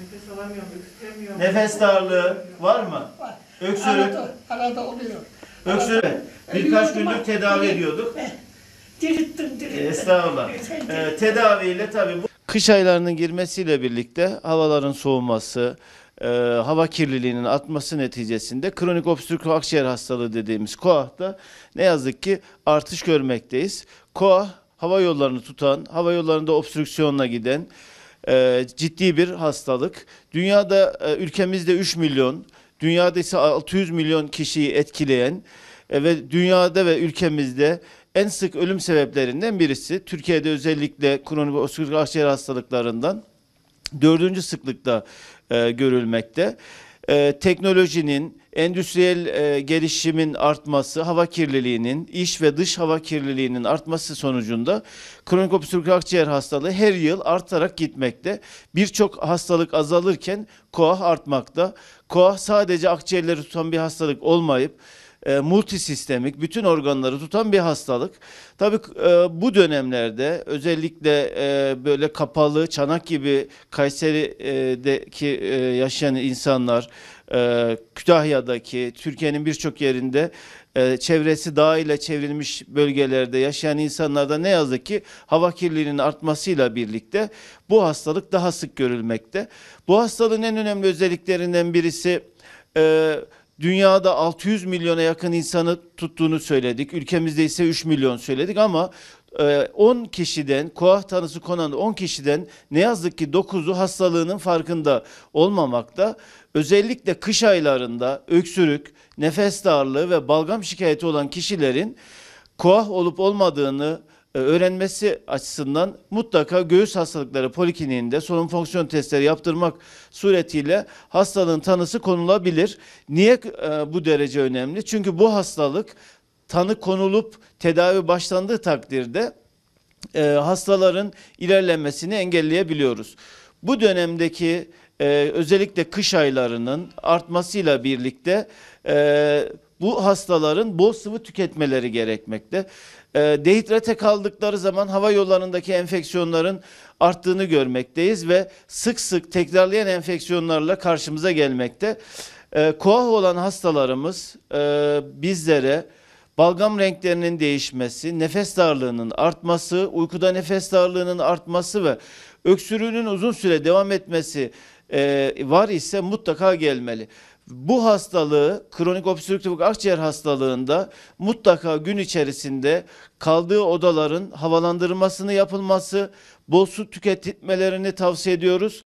Nefes alamıyorum, öksüremiyorum. Nefes darlığı var mı? Var. Öksürük. Arada, arada oluyor. Öksürük. Birkaç gündür tedavi ediyorduk. Eh, dirittim, dirittim. Estağfurullah. Ee, tedaviyle tabii bu... Kış aylarının girmesiyle birlikte havaların soğuması, e, hava kirliliğinin artması neticesinde kronik obstrüktif akciğer hastalığı dediğimiz KOAH'da ne yazık ki artış görmekteyiz. KOAH hava yollarını tutan, hava yollarında obstrüksiyonla giden, e, ciddi bir hastalık. Dünyada e, ülkemizde 3 milyon, dünyada ise 600 milyon kişiyi etkileyen e, ve dünyada ve ülkemizde en sık ölüm sebeplerinden birisi. Türkiye'de özellikle kronik oskürk akciğer hastalıklarından dördüncü sıklıkta e, görülmekte e, teknolojinin, endüstriyel e, gelişimin artması, hava kirliliğinin, iş ve dış hava kirliliğinin artması sonucunda kronik obstrüktif akciğer hastalığı her yıl artarak gitmekte. Birçok hastalık azalırken KOAH artmakta. KOAH sadece akciğerleri tutan bir hastalık olmayıp e, multisistemik, bütün organları tutan bir hastalık. Tabii e, bu dönemlerde özellikle e, böyle kapalı, çanak gibi Kayseri'deki e, yaşayan insanlar, e, Kütahya'daki, Türkiye'nin birçok yerinde e, çevresi dağ ile çevrilmiş bölgelerde yaşayan insanlarda ne yazık ki hava kirliliğinin artmasıyla birlikte bu hastalık daha sık görülmekte. Bu hastalığın en önemli özelliklerinden birisi e, Dünyada 600 milyona yakın insanı tuttuğunu söyledik. Ülkemizde ise 3 milyon söyledik ama 10 e, kişiden koah tanısı konan 10 kişiden ne yazık ki 9'u hastalığının farkında olmamakta. Özellikle kış aylarında öksürük, nefes darlığı ve balgam şikayeti olan kişilerin koah olup olmadığını e, öğrenmesi açısından mutlaka göğüs hastalıkları polikliniğinde solunum fonksiyon testleri yaptırmak suretiyle hastalığın tanısı konulabilir. Niye e, bu derece önemli? Çünkü bu hastalık tanı konulup tedavi başlandığı takdirde e, hastaların ilerlemesini engelleyebiliyoruz. Bu dönemdeki özellikle kış aylarının artmasıyla birlikte bu hastaların bol sıvı tüketmeleri gerekmekte. E, dehidrate kaldıkları zaman hava yollarındaki enfeksiyonların arttığını görmekteyiz ve sık sık tekrarlayan enfeksiyonlarla karşımıza gelmekte. E, koah olan hastalarımız e, bizlere balgam renklerinin değişmesi, nefes darlığının artması, uykuda nefes darlığının artması ve öksürüğünün uzun süre devam etmesi e, var ise mutlaka gelmeli bu hastalığı kronik obstrüktif akciğer hastalığında mutlaka gün içerisinde kaldığı odaların havalandırılmasını yapılması, bol su tüketmelerini tavsiye ediyoruz.